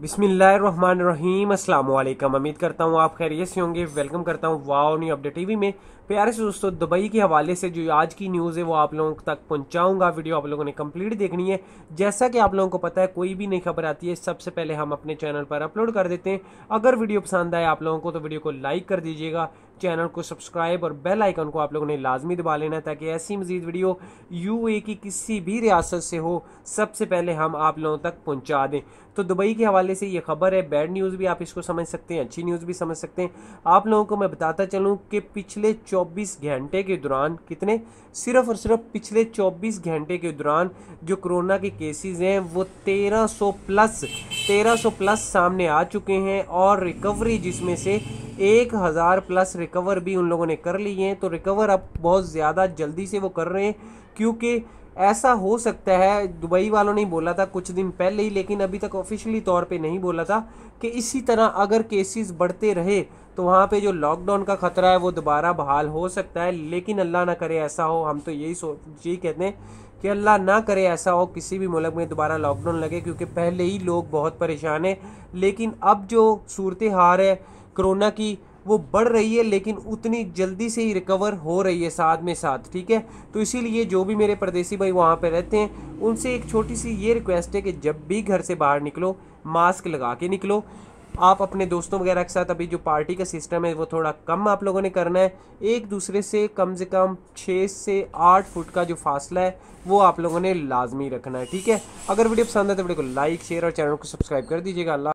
बिसमीम अल्लाम उम्मीद करता हूँ आप खैरियत से होंगे वेलकम करता हूँ वाओ न्यू अपडेट टीवी में प्यारे से दोस्तों दुबई के हवाले से जो आज की न्यूज़ है वो आप लोगों तक पहुँचाऊँगा वीडियो आप लोगों ने कंप्लीट देखनी है जैसा कि आप लोगों को पता है कोई भी नई खबर आती है सबसे पहले हम अपने चैनल पर अपलोड कर देते हैं अगर वीडियो पसंद आए आप लोगों को तो वीडियो को लाइक कर दीजिएगा चैनल को सब्सक्राइब और बेल आइकन को आप लोगों ने लाजमी दबा लेना ताकि ऐसी मजीद वीडियो यू ए की किसी भी रियासत से हो सबसे पहले हम आप लोगों तक पहुँचा दें तो दुबई के हवाले से ये खबर है बैड न्यूज़ भी आप इसको समझ सकते हैं अच्छी न्यूज़ भी समझ सकते हैं आप लोगों को मैं बताता चलूँ कि पिछले चौबीस घंटे के दौरान कितने सिर्फ और सिर्फ पिछले चौबीस घंटे के दौरान जो कोरोना के केसेज हैं वो तेरह सौ प्लस तेरह सौ प्लस सामने आ चुके हैं और रिकवरी जिसमें से एक हज़ार प्लस रिकवर भी उन लोगों ने कर लिए हैं तो रिकवर अब बहुत ज़्यादा जल्दी से वो कर रहे हैं क्योंकि ऐसा हो सकता है दुबई वालों ने बोला था कुछ दिन पहले ही लेकिन अभी तक ऑफिशियली तौर पे नहीं बोला था कि इसी तरह अगर केसेस बढ़ते रहे तो वहाँ पे जो लॉकडाउन का ख़तरा है वो दोबारा बहाल हो सकता है लेकिन अल्लाह ना करे ऐसा हो हम तो यही सोच यही कहते हैं कि अल्लाह ना करे ऐसा हो किसी भी मुल्क में दोबारा लॉकडाउन लगे क्योंकि पहले ही लोग बहुत परेशान हैं लेकिन अब जो सूरत हाल है कोरोना की वो बढ़ रही है लेकिन उतनी जल्दी से ही रिकवर हो रही है साथ में साथ ठीक है तो इसीलिए जो भी मेरे परदेसी भाई वहाँ पर रहते हैं उनसे एक छोटी सी ये रिक्वेस्ट है कि जब भी घर से बाहर निकलो मास्क लगा के निकलो आप अपने दोस्तों वगैरह के साथ अभी जो पार्टी का सिस्टम है वो थोड़ा कम आप लोगों ने करना है एक दूसरे से कम से कम छः से आठ फुट का जो फासला है वो आप लोगों ने लाजमी रखना है ठीक है अगर वीडियो पसंद है तो वीडियो को लाइक शेयर और चैनल को सब्सक्राइब कर दीजिएगा अल्लाह